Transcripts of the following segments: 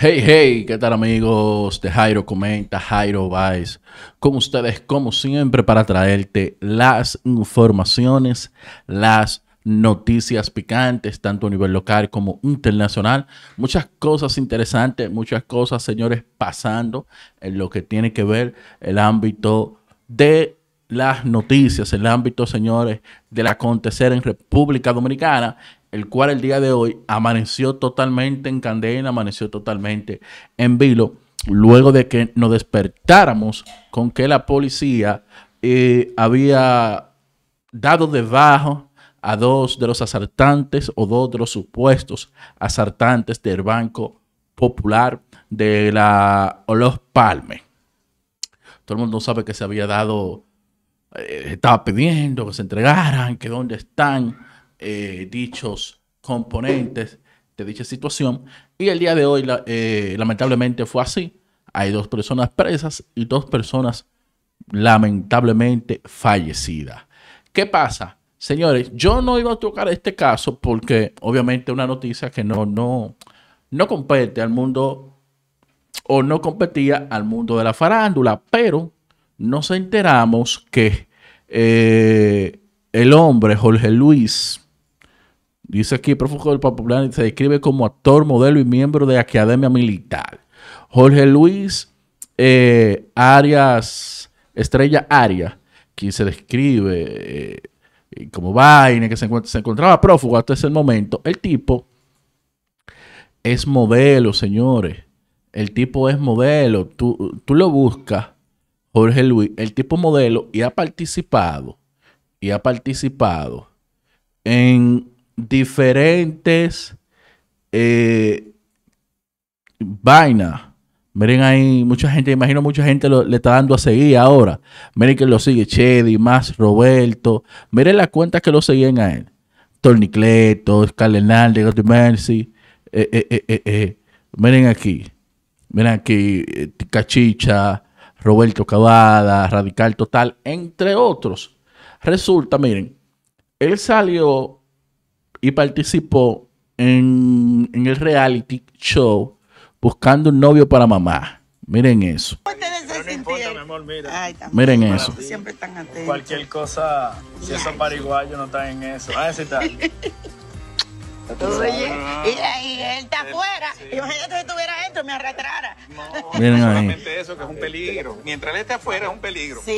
Hey, hey, ¿qué tal amigos de Jairo Comenta, Jairo Vice? Con ustedes como siempre para traerte las informaciones, las noticias picantes, tanto a nivel local como internacional. Muchas cosas interesantes, muchas cosas, señores, pasando en lo que tiene que ver el ámbito de las noticias, el ámbito, señores, del acontecer en República Dominicana el cual el día de hoy amaneció totalmente en candela, amaneció totalmente en vilo, luego de que nos despertáramos con que la policía eh, había dado debajo a dos de los asaltantes o dos de los supuestos asaltantes del Banco Popular de la Los Palmes. Todo el mundo sabe que se había dado, eh, estaba pidiendo que se entregaran, que dónde están eh, dichos componentes de dicha situación. Y el día de hoy, eh, lamentablemente, fue así. Hay dos personas presas y dos personas lamentablemente fallecidas. ¿Qué pasa? Señores, yo no iba a tocar este caso porque obviamente una noticia que no, no, no compete al mundo o no competía al mundo de la farándula, pero nos enteramos que eh, el hombre Jorge Luis Dice aquí, prófugo del popular se describe como actor, modelo y miembro de Academia Militar. Jorge Luis eh, Arias, Estrella Arias, quien se describe eh, como vaina, que se, se encontraba prófugo hasta ese momento. El tipo es modelo, señores. El tipo es modelo. Tú, tú lo buscas, Jorge Luis. El tipo modelo y ha participado, y ha participado en diferentes eh, vainas. Miren ahí, mucha gente, imagino mucha gente le está dando a seguir ahora. Miren que lo sigue Chedi, más Roberto. Miren las cuentas que lo seguían a él. Tornicleto, Hernández... God Mercy. Eh, eh, eh, eh, Miren aquí. Miren aquí, Cachicha, Roberto Cavada, Radical Total, entre otros. Resulta, miren, él salió y participó en, en el reality show buscando un novio para mamá. Miren eso. Miren eso. Siempre están Cualquier cosa, si esos paraguayos, no están en eso. Ah, sí está. Oye, y, él está afuera. Sí. Imagínate si estuviera dentro me arrastrara. No, Miren ahí. solamente eso, que es un peligro. Mientras él esté afuera es un peligro. Sí.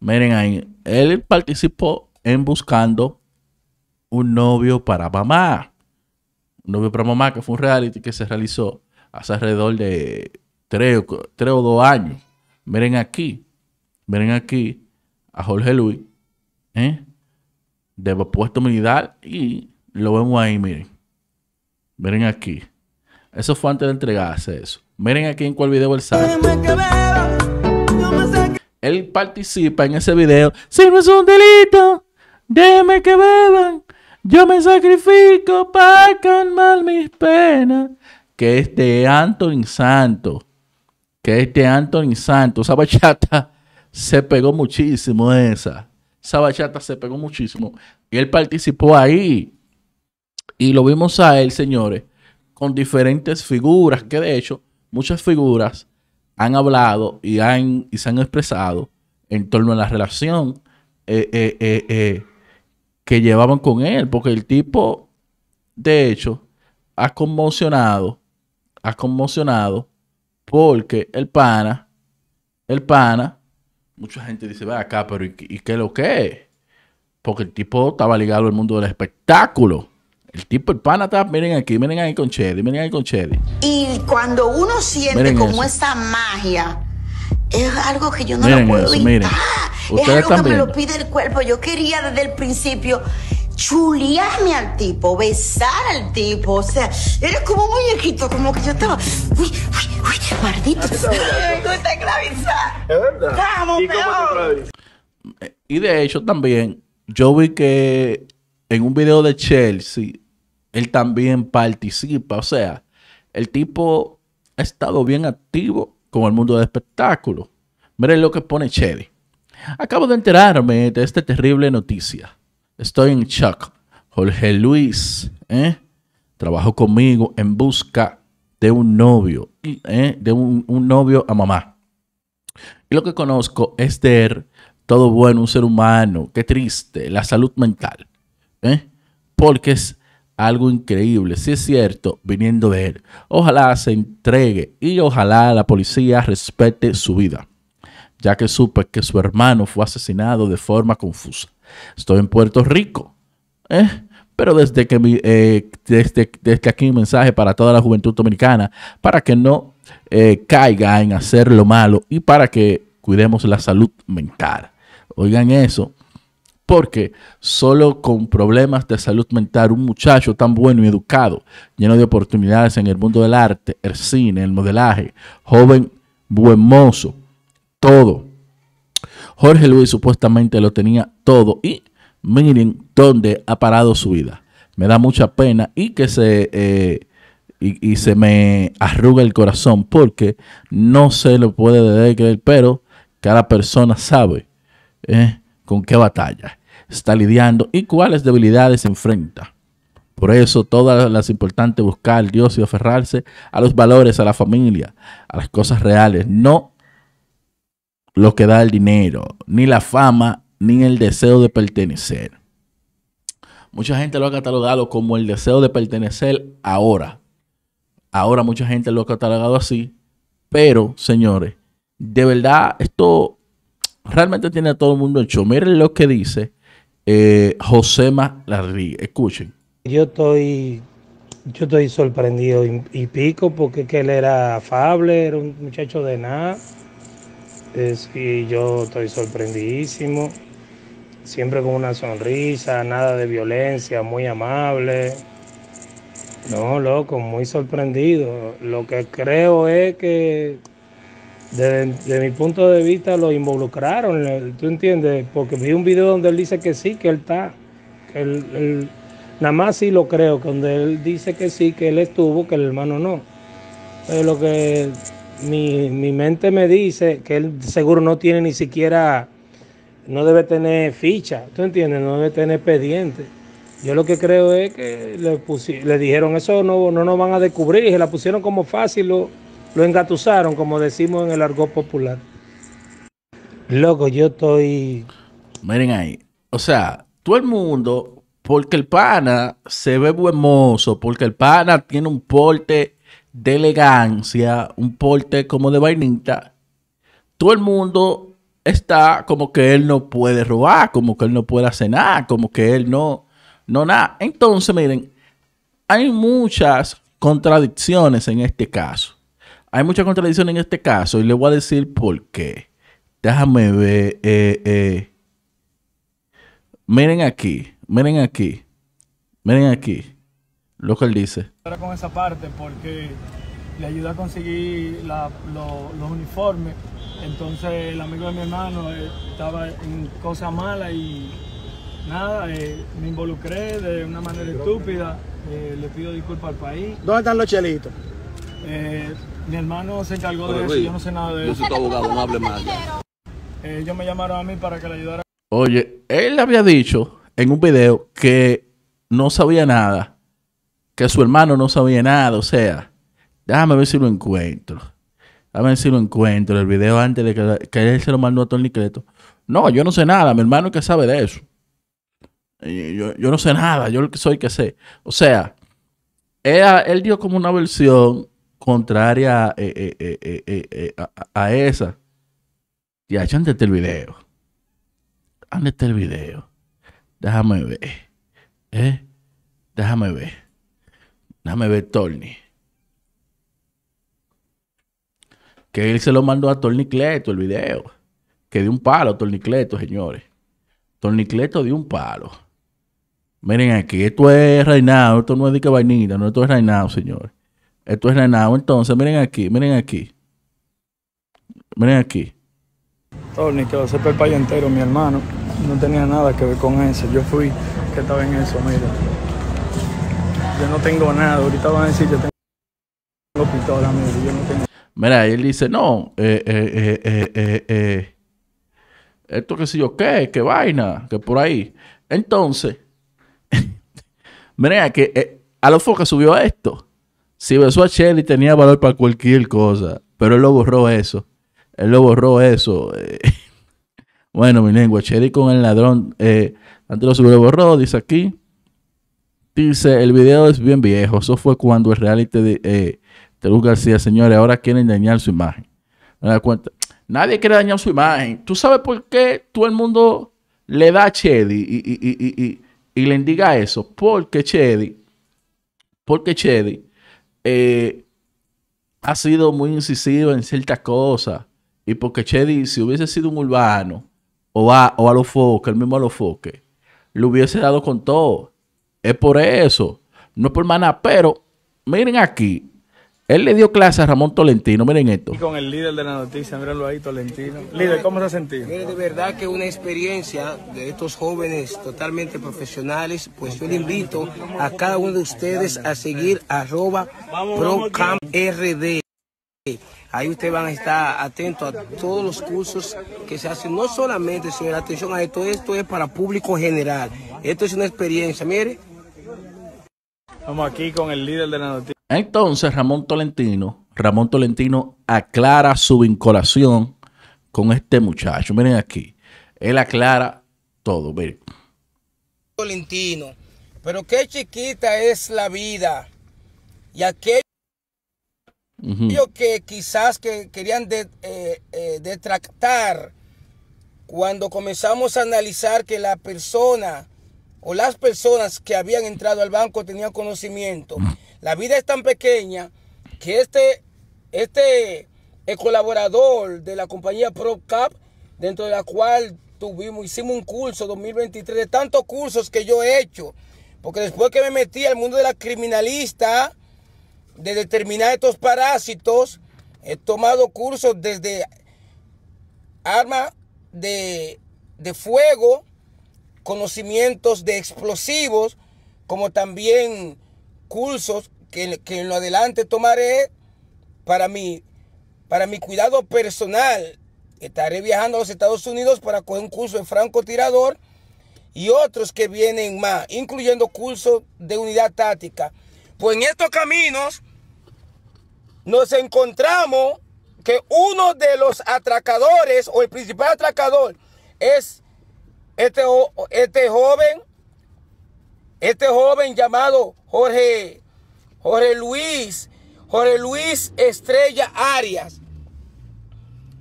Miren ahí, él participó en buscando un novio para mamá. Un novio para mamá, que fue un reality que se realizó hace alrededor de tres, o dos años. Miren aquí, miren aquí a Jorge Luis, ¿eh? de puesto militar y lo vemos ahí, miren. Miren aquí. Eso fue antes de entregarse eso. Miren aquí en cuál video él sale. Él participa en ese video. Si no es un delito, déjeme que beban. Yo me sacrifico para calmar mis penas. Que este de Anthony Santo. Que este de Anthony Santo. Esa bachata se pegó muchísimo esa. Esa bachata se pegó muchísimo. Y él participó ahí. Y lo vimos a él, señores, con diferentes figuras. Que de hecho, muchas figuras han hablado y, han, y se han expresado en torno a la relación. Eh, eh, eh, eh que llevaban con él, porque el tipo, de hecho, ha conmocionado, ha conmocionado, porque el pana, el pana, mucha gente dice, va acá, pero ¿y, que qué lo que Porque el tipo estaba ligado al mundo del espectáculo. El tipo, el pana está, miren aquí, miren ahí con Chedi, miren ahí con Chedi. Y cuando uno siente como esta magia es algo que yo no lo puedo evitar. Es algo que me lo pide el cuerpo. Yo quería desde el principio chulearme al tipo, besar al tipo. O sea, eres como un muñequito, como que yo estaba. Uy, uy, uy, maldito. Me gusta Es verdad. Vamos, eh, y de hecho, también, yo vi que en un video de Chelsea, él también participa. O sea, el tipo ha estado bien activo con el mundo de espectáculo. Miren lo que pone Chedi. Acabo de enterarme de esta terrible noticia. Estoy en shock. Jorge Luis ¿eh? trabajó conmigo en busca de un novio, ¿eh? de un, novio a mamá. Y lo que conozco es de todo bueno, un ser humano. Qué triste, la salud mental. ¿eh? Porque es algo increíble, si es cierto, viniendo de él. Ojalá se entregue y ojalá la policía respete su vida, ya que supe que su hermano fue asesinado de forma confusa. Estoy en Puerto Rico, ¿eh? pero desde que eh, desde, aquí un mensaje para toda la juventud dominicana, para que no eh, caiga en hacer lo malo y para que cuidemos la salud mental. Oigan eso, porque solo con problemas de salud mental, un muchacho tan bueno y educado, lleno de oportunidades en el mundo del arte, el cine, el modelaje, joven, buen mozo, todo. Jorge Luis supuestamente lo tenía todo y miren dónde ha parado su vida. Me da mucha pena y que se... Eh, y, se me arruga el corazón porque no se lo puede creer, pero cada persona sabe eh, con qué batalla está lidiando y cuáles debilidades enfrenta. Por eso todas las importantes buscar Dios y aferrarse a los valores, a la familia, a las cosas reales, no lo que da el dinero, ni la fama, ni el deseo de pertenecer. Mucha gente lo ha catalogado como el deseo de pertenecer ahora. Ahora mucha gente lo ha catalogado así, pero señores, de verdad esto realmente tiene a todo el mundo hecho. Miren lo que dice eh, Josema Escuchen. Yo estoy, yo estoy sorprendido y, pico porque él era afable, era un muchacho de nada. y eh, yo estoy sorprendidísimo. Siempre con una sonrisa, nada de violencia, muy amable. No, loco, muy sorprendido. Lo que creo es que desde, mi punto de vista lo involucraron, ¿tú entiendes? Porque vi un video donde él dice que sí, que él está, él, nada más sí lo creo, que donde él dice que sí, que él estuvo, que el hermano no. Pero lo que mi, mente me dice, que él seguro no tiene ni siquiera, no debe tener ficha, ¿tú entiendes? No debe tener expediente. Yo lo que creo es que le, le dijeron eso, no, no nos van a descubrir, se la pusieron como fácil. Lo, lo engatusaron, como decimos en el argot popular. Loco, yo estoy. Miren ahí. O sea, todo el mundo, porque el pana se ve buen mozo, porque el pana tiene un porte de elegancia, un porte como de vainita. Todo el mundo está como que él no puede robar, como que él no puede hacer nada, como que él no, no nada. Entonces, miren, hay muchas contradicciones en este caso. Hay mucha contradicción en este caso y le voy a decir por qué. Déjame ver. Eh, eh. Miren aquí, miren aquí, miren aquí lo que él dice. Con esa parte porque le ayuda a conseguir los uniformes. Entonces el amigo de mi hermano eh, estaba en cosas malas y nada, me involucré de una manera estúpida. le pido disculpas al país. ¿Dónde están los chelitos? Mi hermano se encargó de eso, y yo no sé nada de eso. Yo soy abogado, no hable más. Eh, ellos me llamaron a mí para que le ayudara. Oye, él había dicho en un video que no sabía nada, que su hermano no sabía nada, o sea, déjame ver si lo encuentro. Déjame ver si lo encuentro, el video antes de que, él se lo mandó a Tony No, yo no sé nada, mi hermano es que sabe de eso. Yo, no sé nada, yo soy que sé. O sea, él dio como una versión contraria eh, eh, eh, a, esa. Ya, hecho, el video. este el video. Déjame ver. ¿Eh? Déjame ver. Déjame ver Tony. Que él se lo mandó a Tornicleto el video. Que dio un palo, Tornicleto, señores. Tornicleto dio un palo. Miren aquí, esto es reinado, esto no es de que vainita, no, esto es reinado, señores. Esto es nada entonces, miren aquí, miren aquí. Miren aquí. Tony el entero, mi hermano. No tenía nada que ver con eso. Yo fui que estaba en eso, mira. Yo no tengo nada. Ahorita van a decir, que tengo pistola, mira. Yo no tengo... Mira, él dice, no, eh, eh, eh, eh, eh, eh, esto qué sé yo qué, qué vaina, que por ahí. Entonces, miren que eh, a los foca subió esto. Si besó a Chedi, tenía valor para cualquier cosa, pero él lo borró eso. Él lo borró eso. Eh. bueno, mi lengua, Chedi con el ladrón, eh, antes lo borró, dice aquí. Dice, el video es bien viejo. Eso fue cuando el reality de eh, García, señores, ahora quieren dañar su imagen. cuenta? Nadie quiere dañar su imagen. ¿Tú sabes por qué todo el mundo le da a Chedi y, y, le indica eso? Porque Chedi, porque Chedi eh, ha sido muy incisivo en ciertas cosas. Y porque Chedi, si hubiese sido un urbano, o a, o a los foques, el mismo a los foques, le hubiese dado con todo. Es por eso. No es por maná. Pero miren aquí, él le dio clase a Ramón Tolentino, miren esto. Y con el líder de la noticia, mírenlo ahí, Tolentino. Líder, ¿cómo se ha sentido? Mire, de verdad que una experiencia de estos jóvenes totalmente profesionales, pues yo le invito a cada uno de ustedes a seguir arroba procamrd. Ahí ustedes van a estar atentos a todos los cursos que se hacen, no solamente, señor, atención a esto, esto es para público general. Esto es una experiencia, mire. Vamos aquí con el líder de la noticia. Entonces Ramón Tolentino, Ramón Tolentino aclara su vinculación con este muchacho. Miren aquí, él aclara todo. Miren. Tolentino, pero qué chiquita es la vida. Y aquello que quizás que querían eh, eh, detractar cuando comenzamos a analizar que la persona o las personas que habían entrado al banco tenían conocimiento. Mm. La vida es tan pequeña que este, este colaborador de la compañía ProCap, dentro de la cual tuvimos, hicimos un curso 2023, de tantos cursos que yo he hecho, porque después que me metí al mundo de la criminalista, de determinar estos parásitos, he tomado cursos desde arma de, de fuego, conocimientos de explosivos, como también cursos que, en lo adelante tomaré para mi, para mi cuidado personal. Estaré viajando a los Estados Unidos para coger un curso de francotirador y otros que vienen más, incluyendo cursos de unidad táctica. Pues en estos caminos nos encontramos que uno de los atracadores o el principal atracador es este, este joven, este joven llamado Jorge Jorge Luis, Jorge Luis Estrella Arias.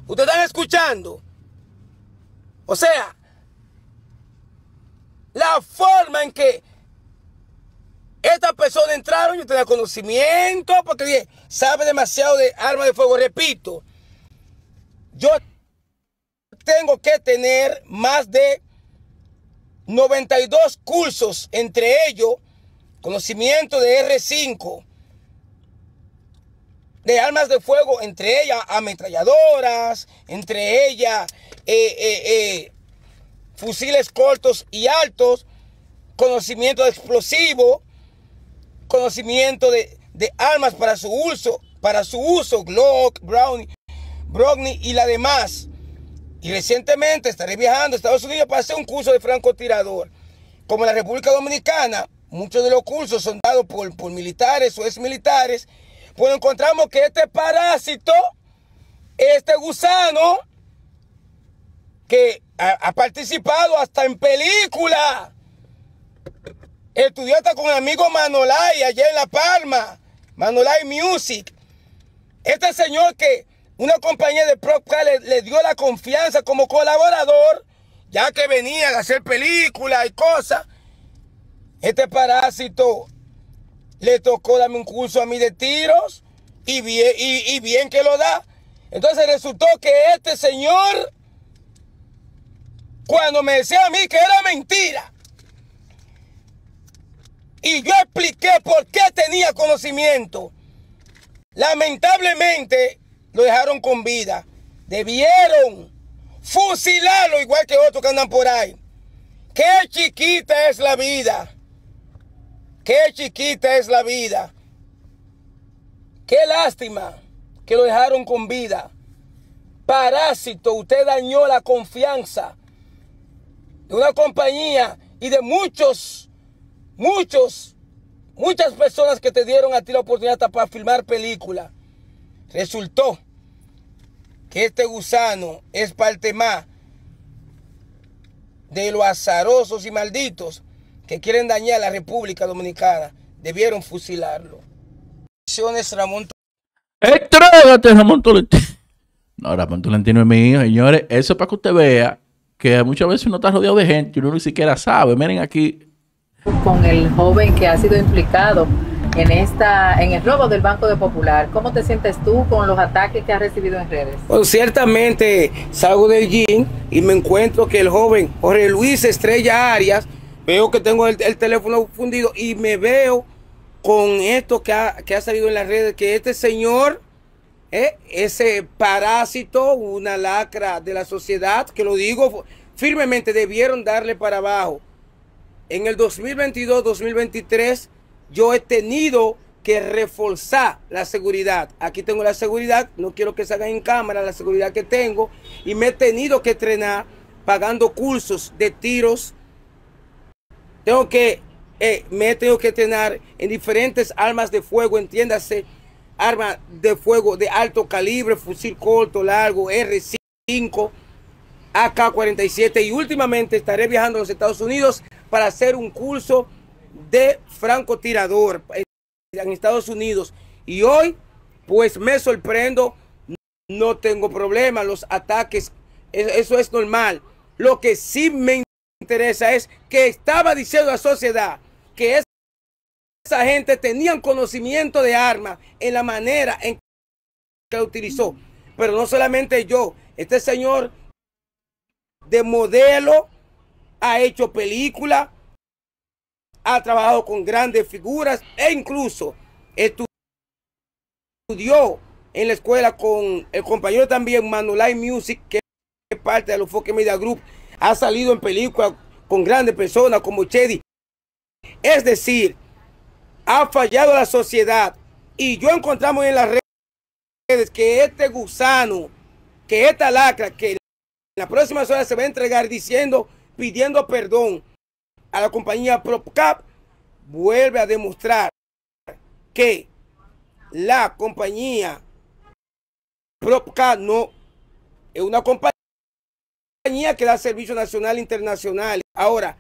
¿Ustedes están escuchando? O sea, la forma en que estas personas entraron, yo tenía conocimiento, porque sabe demasiado de armas de fuego. Repito, yo tengo que tener más de 92 cursos, entre ellos conocimiento de R5, de armas de fuego, entre ellas ametralladoras, entre ellas eh, eh, eh, fusiles cortos y altos, conocimiento de explosivo, conocimiento de, armas para su uso, para su uso, Glock, Brownie, y la demás. Y recientemente estaré viajando a Estados Unidos para hacer un curso de francotirador. Como la República Dominicana, muchos de los cursos son dados por, por militares o militares. pues encontramos que este parásito, este gusano, que ha, participado hasta en películas, estudió hasta con el amigo Manolay allá en La Palma, Manolay Music. Este señor que una compañía de Procca le, le, dio la confianza como colaborador, ya que venía a hacer películas y cosas, este parásito le tocó darme un curso a mí de tiros y bien, bien que lo da. Entonces resultó que este señor, cuando me decía a mí que era mentira, y yo expliqué por qué tenía conocimiento, lamentablemente lo dejaron con vida. Debieron fusilarlo igual que otros que andan por ahí. Qué chiquita es la vida. Qué chiquita es la vida. Qué lástima que lo dejaron con vida. Parásito, usted dañó la confianza de una compañía y de muchos, muchos, muchas personas que te dieron a ti la oportunidad para filmar película. Resultó que este gusano es parte más de los azarosos y malditos que quieren dañar a la República Dominicana debieron fusilarlo. Ramón Ramón Tolentino. No, Ramón Tolentino es mío, señores. Eso es para que usted vea que muchas veces uno está rodeado de gente y uno ni siquiera sabe. Miren aquí. Con el joven que ha sido implicado en esta en el robo del Banco de Popular. ¿Cómo te sientes tú con los ataques que has recibido en redes? ciertamente salgo del gym y me encuentro que el joven Jorge Luis Estrella Arias Veo que tengo el, teléfono fundido y me veo con esto que ha, salido en las redes, que este señor, eh, ese parásito, una lacra de la sociedad, que lo digo firmemente, debieron darle para abajo. En el 2022-2023 yo he tenido que reforzar la seguridad. Aquí tengo la seguridad, no quiero que se en cámara la seguridad que tengo y me he tenido que entrenar pagando cursos de tiros, tengo que, eh, me tengo que tener en diferentes armas de fuego, entiéndase, armas de fuego de alto calibre, fusil corto, largo, R5, AK-47 y últimamente estaré viajando a los Estados Unidos para hacer un curso de francotirador en Estados Unidos. Y hoy, pues me sorprendo, no tengo problema, los ataques, e-, eso es normal. Lo que sí me interesa es que estaba diciendo la sociedad que esa gente tenían conocimiento de armas en la manera en que la utilizó. Pero no solamente yo, este señor de modelo ha hecho película ha trabajado con grandes figuras e incluso estudió en la escuela con el compañero también Manulai Music, que es parte de los Foque Media Group, ha salido en película con grandes personas como Chedi. Es decir, ha fallado la sociedad. Y yo encontramos en las redes que este gusano, que esta lacra, que en la próxima semana se va a entregar diciendo, pidiendo perdón a la compañía PropCap, vuelve a demostrar que la compañía PropCap no es una compañía que da servicio nacional e internacional. Ahora,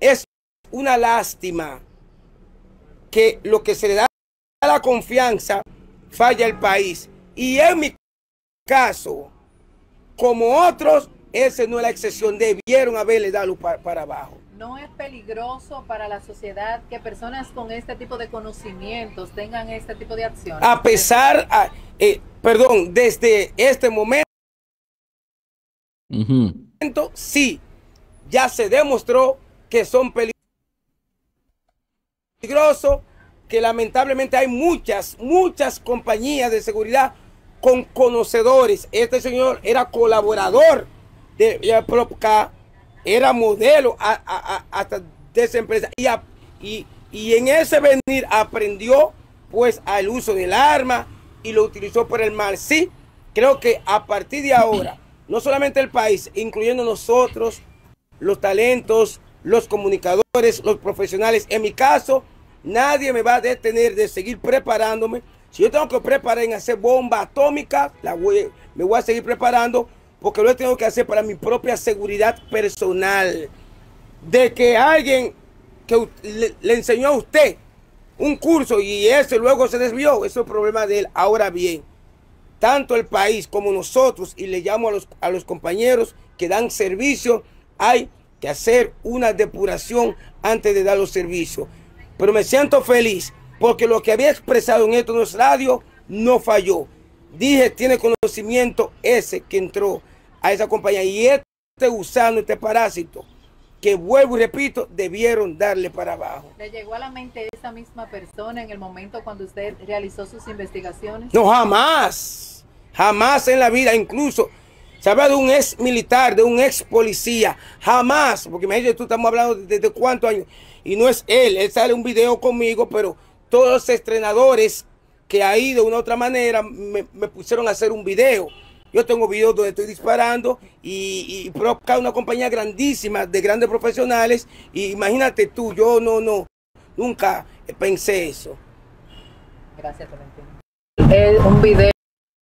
es una lástima que lo que se le da a la confianza falla el país. Y en mi caso, como otros, ese no es la excepción. Debieron haberle dado para, abajo. ¿No es peligroso para la sociedad que personas con este tipo de conocimientos tengan este tipo de acciones? A pesar, eh, perdón, desde este momento sí, ya se demostró que son peligrosos, que lamentablemente hay muchas, muchas compañías de seguridad con conocedores. Este señor era colaborador de, la Propca, era modelo hasta de esa empresa. Y, en ese venir aprendió pues al uso del arma y lo utilizó por el mar Sí, creo que a partir de ahora no solamente el país, incluyendo nosotros, los talentos, los comunicadores, los profesionales. En mi caso, nadie me va a detener de seguir preparándome. Si yo tengo que preparar en hacer bomba atómica, me voy a seguir preparando porque lo tengo que hacer para mi propia seguridad personal. De que alguien que le, le enseñó a usted un curso y ese luego se desvió, eso es el problema de él. Ahora bien, tanto el país como nosotros, y le llamo a los, compañeros que dan servicio, hay que hacer una depuración antes de dar los servicios. Pero me siento feliz porque lo que había expresado en estos radios no falló. Dije, tiene conocimiento ese que entró a esa compañía. Y este usando este parásito, que vuelvo y repito, debieron darle para abajo. ¿Le llegó a la mente esa misma persona en el momento cuando usted realizó sus investigaciones? No, jamás, jamás en la vida, incluso, habla De un ex militar, de un ex policía, jamás, porque imagínate tú, estamos hablando desde cuántos años, y no es él, él sale un video conmigo, pero todos los estrenadores que ahí de una otra manera me pusieron a hacer un video yo tengo videos donde estoy disparando y, y una compañía grandísima de grandes profesionales. Y imagínate tú, yo no, no, nunca pensé eso. Gracias, Tolentino. Eh, un video.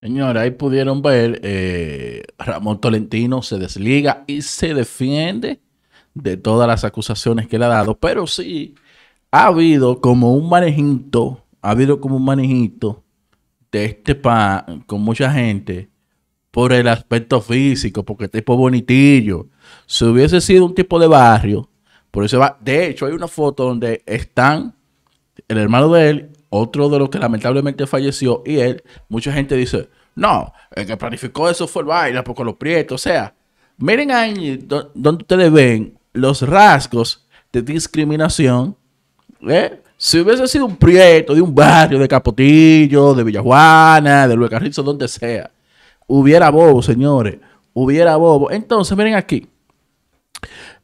Señora, ahí pudieron ver, eh, Ramón Tolentino se desliga y se defiende de todas las acusaciones que le ha dado, pero sí ha habido como un manejito, ha habido como un manejito de este pan con mucha gente por el aspecto físico, porque el tipo bonitillo. Si hubiese sido un tipo de barrio, por eso va. De hecho, hay una foto donde están el hermano de él, otro de los que lamentablemente falleció, y él. Mucha gente dice: No, el que planificó eso fue el baile, porque los prietos. O sea, miren ahí donde ustedes ven los rasgos de discriminación. ¿eh? Si hubiese sido un prieto de un barrio de Capotillo, de Villajuana, de Luis Carrizo, donde sea, Hubiera bobo, señores. Hubiera bobo. Entonces, miren aquí.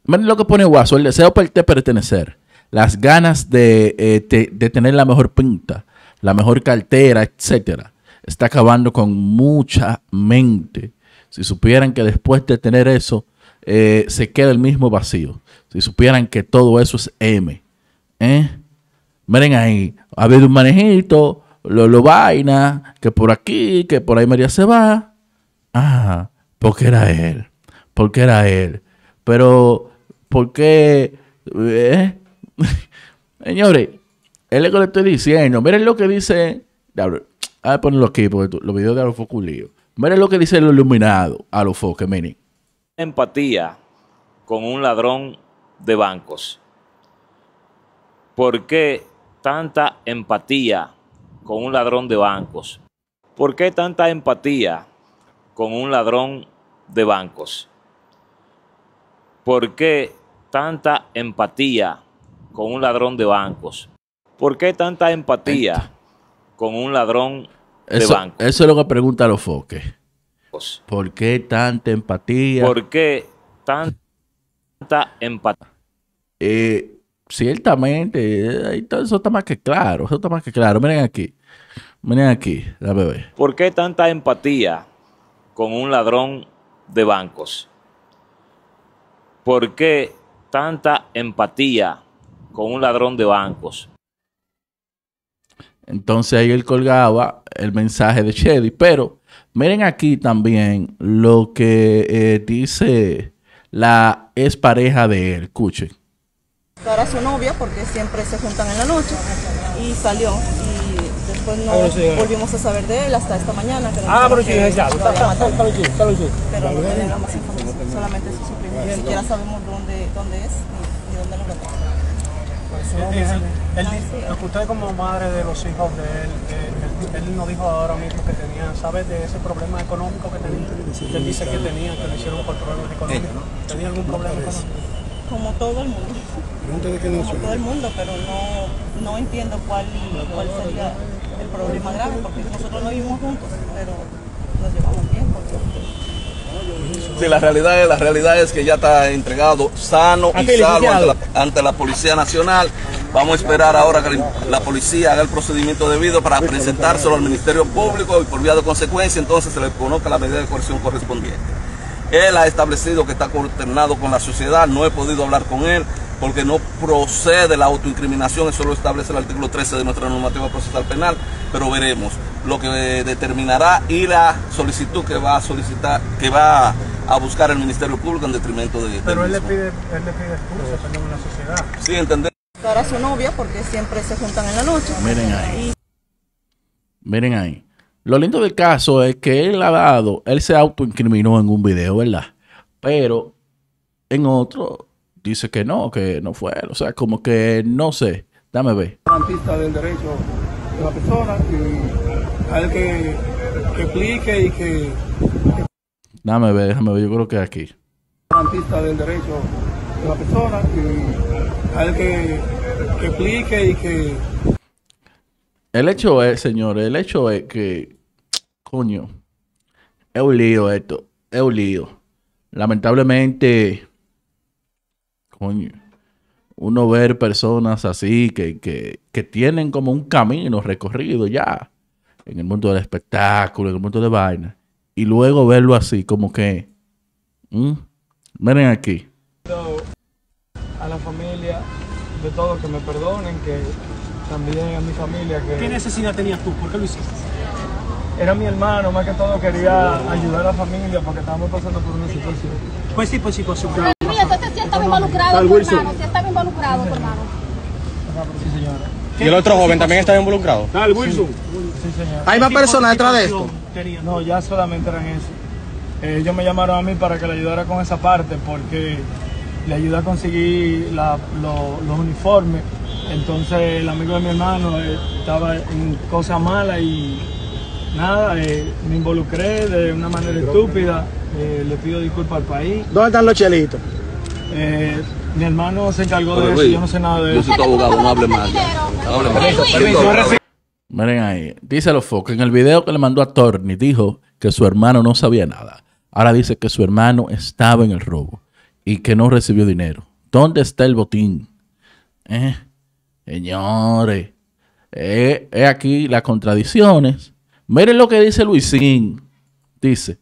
Miren lo que pone Guaso. El deseo para pertenecer. Las ganas eh, de, tener la mejor pinta. La mejor cartera, etc. Está acabando con mucha mente. Si supieran que después de tener eso, eh, se queda el mismo vacío. Si supieran que todo eso es M. ¿eh? Miren ahí, ha habido un manejito, lo, lo vaina, que por aquí, que por ahí María se va. Ah, porque era él. Porque era él. Pero, ¿por qué? Eh? Señores, es lo que le estoy diciendo. Miren lo que dice. A ver, a ponerlo aquí porque los videos de Alofo culío. Miren lo que dice el iluminado Alofo, que mini. Empatía con un ladrón de bancos. ¿Por qué tanta empatía con un ladrón de bancos? ¿Por qué tanta empatía con un ladrón de bancos? ¿Por qué tanta empatía con un ladrón de bancos? ¿Por qué tanta empatía con un ladrón de bancos? Eso es lo que pregunta los foques. ¿Por qué tanta empatía? ¿Por qué tanta empatía? Eh, ciertamente, eso está más que claro, eso está más que claro. Miren aquí, miren aquí, la bebé. ¿Por qué tanta empatía con un ladrón de bancos? ¿Por qué tanta empatía con un ladrón de bancos? Entonces ahí él colgaba el mensaje de Shady. Pero miren aquí también lo que eh, dice la pareja de él. Escuchen. su novia, porque siempre se juntan en la noche, y salió pues no volvimos a saber de él hasta esta mañana. ah, pero sí, ya, está, está, está, está, Pero no tenemos información, solamente su sufrimiento. ni siquiera sabemos dónde, dónde es ni, dónde lo mataron. Pues, usted como madre de los hijos de él, él, nos dijo ahora mismo que tenía, ¿sabes de ese problema económico que tenía? Él dice que tenía, que le hicieron por problemas económicos. ¿Tenía algún problema económico? Como todo el mundo. Como todo el mundo, pero no, no entiendo cuál, cuál sería el problema grave, porque nosotros no vivimos juntos, pero nos llevamos bien. Sí, la realidad, es, la realidad es que ya está entregado sano y salvo ante la, Policía Nacional. Vamos a esperar ahora que la policía haga el procedimiento debido para presentárselo al Ministerio Público y por vía de consecuencia entonces se le conozca la medida de coerción correspondiente. Él ha establecido que está coordinado con la sociedad, no he podido hablar con él, porque no procede la autoincriminación, eso lo establece el artículo 13 de nuestra normativa procesal penal, pero veremos lo que eh, determinará y la solicitud que va a solicitar, que va a buscar el Ministerio Público en detrimento de... Pero él le pide, él le pide excusa, tenemos pues, una sociedad. Sí, entender. Para su novia, porque siempre se juntan en la noche. Miren ahí. Miren ahí. Lo lindo del caso es que él ha dado, él se autoincriminó en un video, ¿verdad? Pero en otro, dice que no, que no fue O sea, como que no sé. Dame ver. Garantista del derecho de la persona y al que, que explique y que, Dame ver, déjame ver. Yo creo que aquí. Garantista del derecho de la persona y al que, que explique y que... El hecho es, señores, el hecho es que... Coño. Es un lío esto. Es un lío. Lamentablemente uno ver personas así que, que, que tienen como un camino recorrido ya en el mundo del espectáculo, en el mundo de vaina, y luego verlo así, como que, miren aquí. A la familia, de todos, que me perdonen, que también a mi familia. Que... ¿Qué necesidad tenías tú? ¿Por qué lo hiciste? Era mi hermano, más que todo quería ayudar a la familia porque estábamos pasando por una situación. Pues sí, pues Sí, estaba involucrado hermano, ya estaba involucrado hermano. Sí, señora. ¿Y el otro joven también estaba involucrado? Wilson. Sí, señora. ¿Hay más personas detrás de esto? No, ya solamente eran eso. Eh, ellos me llamaron a mí para que le ayudara con esa parte porque le ayudó a conseguir los uniformes. Entonces el amigo de mi hermano eh, estaba en cosas malas y nada, eh, me involucré de una manera estúpida. le pido disculpas al país. ¿Dónde están los chelitos? Eh, mi hermano se encargó de eso, yo no sé nada de eso. Yo soy tu abogado, no hable Miren ahí, dice los focos. En el video que le mandó a Torni dijo que su hermano no sabía nada. Ahora dice que su hermano estaba en el robo y que no recibió dinero. ¿Dónde está el botín? ¿Eh? Señores, eh, eh aquí las contradicciones. Miren lo que dice Luisín. Dice,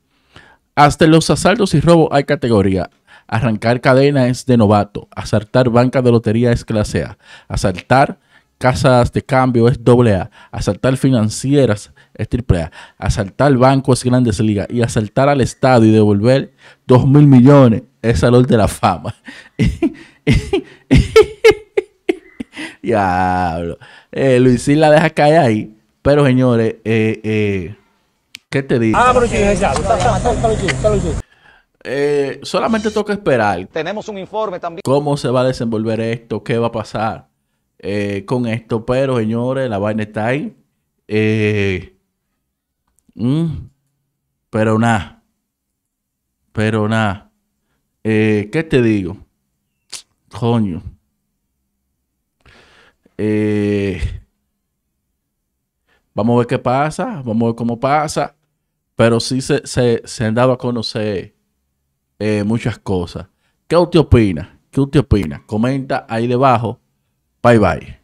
hasta los asaltos y robos hay categoría Arrancar cadena es de novato. Asaltar banca de lotería es clase A. Asaltar casas de cambio es doble A. Asaltar financieras es triple A. Asaltar bancos grandes ligas y asaltar al Estado y devolver 2 mil millones es salón de la fama. Diablo. Eh, Luisín la deja caer ahí. Pero señores, eh, eh, ¿qué te digo? Ah, pero eh, solamente toca esperar. Tenemos un informe también. ¿Cómo se va a desenvolver esto? ¿Qué va a pasar eh, con esto? Pero, señores, la vaina está ahí. Eh, mm, pero nada. Pero nada. ¿Qué te digo? Coño. vamos a ver qué pasa. Vamos a ver cómo pasa. Pero sí se, se, se han dado a conocer eh, muchas cosas. ¿Qué usted opina? ¿Qué usted opina? Comenta ahí debajo. Bye bye.